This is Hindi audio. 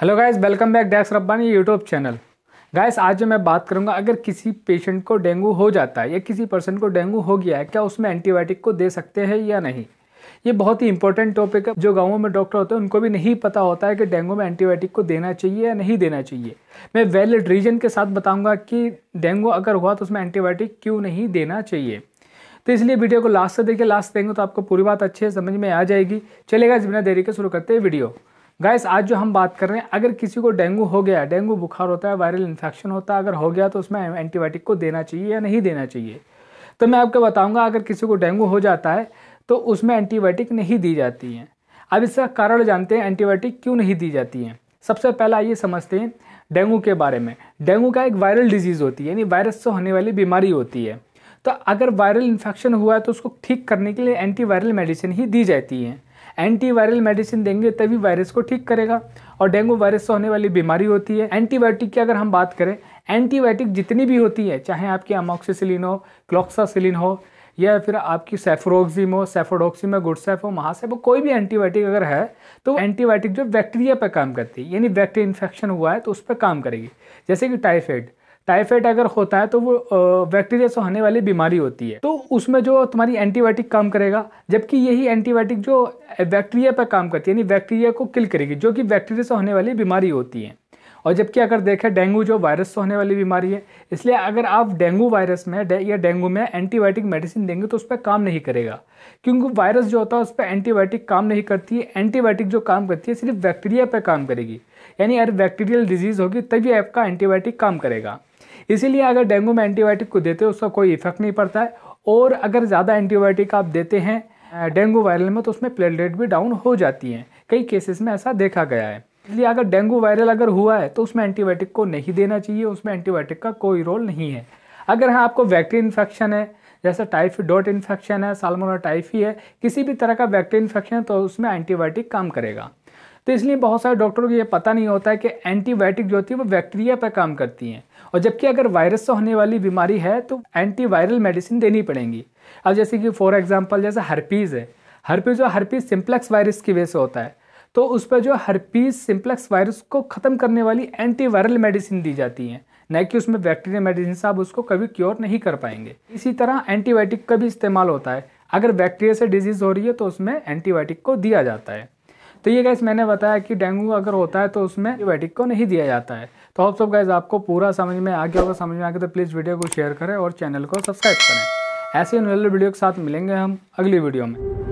हेलो गाइस वेलकम बैक डैक्स रब्बानी यूट्यूब चैनल गाइस आज जो मैं बात करूंगा अगर किसी पेशेंट को डेंगू हो जाता है या किसी पर्सन को डेंगू हो गया है क्या उसमें एंटीबायोटिक को दे सकते हैं या नहीं ये बहुत ही इंपॉर्टेंट टॉपिक है जो गाँवों में डॉक्टर होते हैं उनको भी नहीं पता होता है कि डेंगू में एंटीबायोटिक को देना चाहिए या नहीं देना चाहिए मैं वैलिड रीजन के साथ बताऊँगा कि डेंगू अगर हुआ तो उसमें एंटीबायोटिक क्यों नहीं देना चाहिए तो इसलिए वीडियो को लास्ट से देखिए लास्ट देंगे तो आपको पूरी बात अच्छे समझ में आ जाएगी चलेगा बिना देरी के शुरू करते हैं वीडियो गाइस आज जो हम बात कर रहे हैं अगर किसी को डेंगू हो गया डेंगू बुखार होता है वायरल इन्फेक्शन होता है अगर हो गया तो उसमें एंटीबायोटिक को देना चाहिए या नहीं देना चाहिए तो मैं आपको बताऊंगा अगर किसी को डेंगू हो जाता है तो उसमें एंटीबायोटिक नहीं दी जाती हैं अब इसका कारण जानते हैं एंटीबायोटिक क्यों नहीं दी जाती हैं सबसे पहला ये समझते हैं डेंगू के बारे में डेंगू का एक वायरल डिजीज़ होती है यानी वायरस से होने वाली बीमारी होती है तो अगर वायरल इन्फेक्शन हुआ है तो उसको ठीक करने के लिए एंटीवायरल मेडिसिन ही दी जाती है एंटीवायरल मेडिसिन देंगे तभी वायरस को ठीक करेगा और डेंगू वायरस से होने वाली बीमारी होती है एंटीबायोटिक की अगर हम बात करें एंटीबायोटिक जितनी भी होती है चाहे आपकी अमोक्सीसिलिन हो क्लोक्सासिलिन हो या फिर आपकी सेफ्रोक्सिम हो सेफोडोक्सिम हो गुडसेफ हो महासेफ हो कोई भी एंटीबायोटिक अगर है तो एंटीबायोटिक जो बैक्टीरिया पर काम करती है यानी बैक्टीरिया इन्फेक्शन हुआ है तो उस पर काम करेगी जैसे कि टाइफाइड टाइफाइड अगर होता है तो वो बैक्टीरिया से होने वाली बीमारी होती है तो उसमें जो तुम्हारी एंटीबायोटिक काम करेगा जबकि यही एंटीबायोटिक जो बैक्टीरिया पर काम करती है यानी बैक्टीरिया को किल करेगी जो कि बैक्टीरिया से होने वाली बीमारी होती है और जबकि अगर देखें डेंगू जो वायरस से होने वाली बीमारी है इसलिए अगर आप डेंगू वायरस में डे, या डेंगू में एंटीबायोटिक मेडिसिन देंगे तो उस पर काम नहीं करेगा क्योंकि वायरस जो होता है उस पर एंटीबायोटिक काम नहीं करती है एंटीबायोटिक जो काम करती है सिर्फ बैक्टीरिया पर काम करेगी यानी अगर बैक्टीरियल डिजीज़ होगी तभी आपका एंटीबायोटिक काम करेगा इसीलिए अगर डेंगू में एंटीबायोटिक को देते हैं उसका कोई इफेक्ट नहीं पड़ता है और अगर ज़्यादा एंटीबायोटिक आप देते हैं डेंगू वायरल में तो उसमें प्लेटलेट भी डाउन हो जाती हैं कई केसेस में ऐसा देखा गया है इसलिए अगर डेंगू वायरल अगर हुआ है तो उसमें एंटीबायोटिक को नहीं देना चाहिए उसमें एंटीबायोटिक का कोई रोल नहीं है अगर हाँ आपको बैक्टीरिया इन्फेक्शन है जैसे टाइफी डॉट इन्फेक्शन है सालमोना टाइफी है किसी भी तरह का बैक्टीरिया इन्फेक्शन है तो उसमें एंटीबायोटिक काम करेगा तो इसलिए बहुत सारे डॉक्टरों को ये पता नहीं होता है कि एंटीबायोटिक जो होती है वो बैक्टीरिया पर काम करती हैं और जबकि अगर वायरस से होने वाली बीमारी है तो एंटीवायरल मेडिसिन देनी पड़ेंगी अब जैसे कि फॉर एग्जाम्पल जैसे हर्पीज़ है हर्पीज़ जो हर्पीज़ सिम्प्लेक्स वायरस की वजह से होता है तो उस पर जो हरपीस सिम्प्लेक्स वायरस को ख़त्म करने वाली एंटीवायरल मेडिसिन दी जाती है न कि उसमें बैक्टीरिया मेडिसिन आप उसको कभी क्योर नहीं कर पाएंगे इसी तरह एंटीबायोटिक का भी इस्तेमाल होता है अगर बैक्टीरिया से डिजीज़ हो रही है तो उसमें एंटीबायोटिक को दिया जाता है तो ये गैस मैंने बताया कि डेंगू अगर होता है तो उसमें एंटीबायोटिक को नहीं दिया जाता है तो आप सब गैस आपको पूरा समझ में आ गया होगा समझ में आ गया तो प्लीज़ वीडियो को शेयर करें और चैनल को सब्सक्राइब करें ऐसे नोल वीडियो के साथ मिलेंगे हम अगली वीडियो में